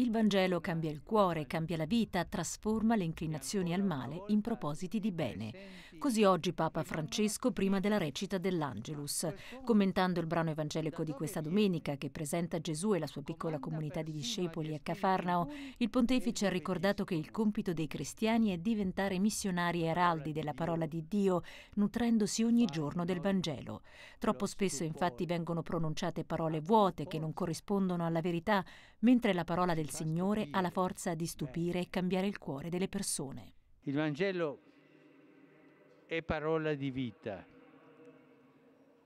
Il Vangelo cambia il cuore, cambia la vita, trasforma le inclinazioni al male in propositi di bene. Così oggi Papa Francesco, prima della recita dell'Angelus, commentando il brano evangelico di questa domenica che presenta Gesù e la sua piccola comunità di discepoli a Cafarnao, il pontefice ha ricordato che il compito dei cristiani è diventare missionari eraldi della parola di Dio, nutrendosi ogni giorno del Vangelo. Troppo spesso infatti vengono pronunciate parole vuote che non corrispondono alla verità, mentre la parola del il Signore ha la forza di stupire e cambiare il cuore delle persone. Il Vangelo è parola di vita,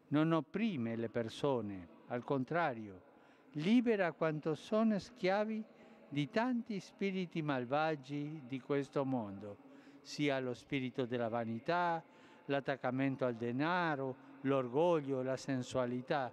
non opprime le persone, al contrario, libera quanto sono schiavi di tanti spiriti malvagi di questo mondo, sia lo spirito della vanità, l'attaccamento al denaro, l'orgoglio, la sensualità.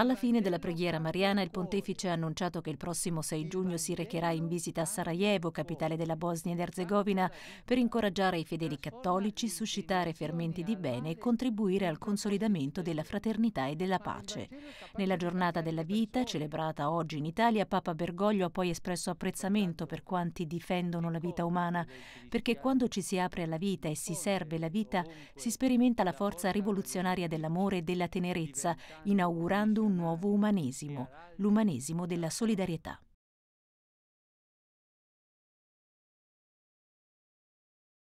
Alla fine della preghiera mariana il pontefice ha annunciato che il prossimo 6 giugno si recherà in visita a Sarajevo, capitale della Bosnia ed Erzegovina, per incoraggiare i fedeli cattolici, suscitare fermenti di bene e contribuire al consolidamento della fraternità e della pace. Nella giornata della vita, celebrata oggi in Italia, Papa Bergoglio ha poi espresso apprezzamento per quanti difendono la vita umana, perché quando ci si apre alla vita e si serve la vita, si sperimenta la forza rivoluzionaria dell'amore e della tenerezza, inaugurando un un nuovo umanesimo, l'umanesimo della solidarietà.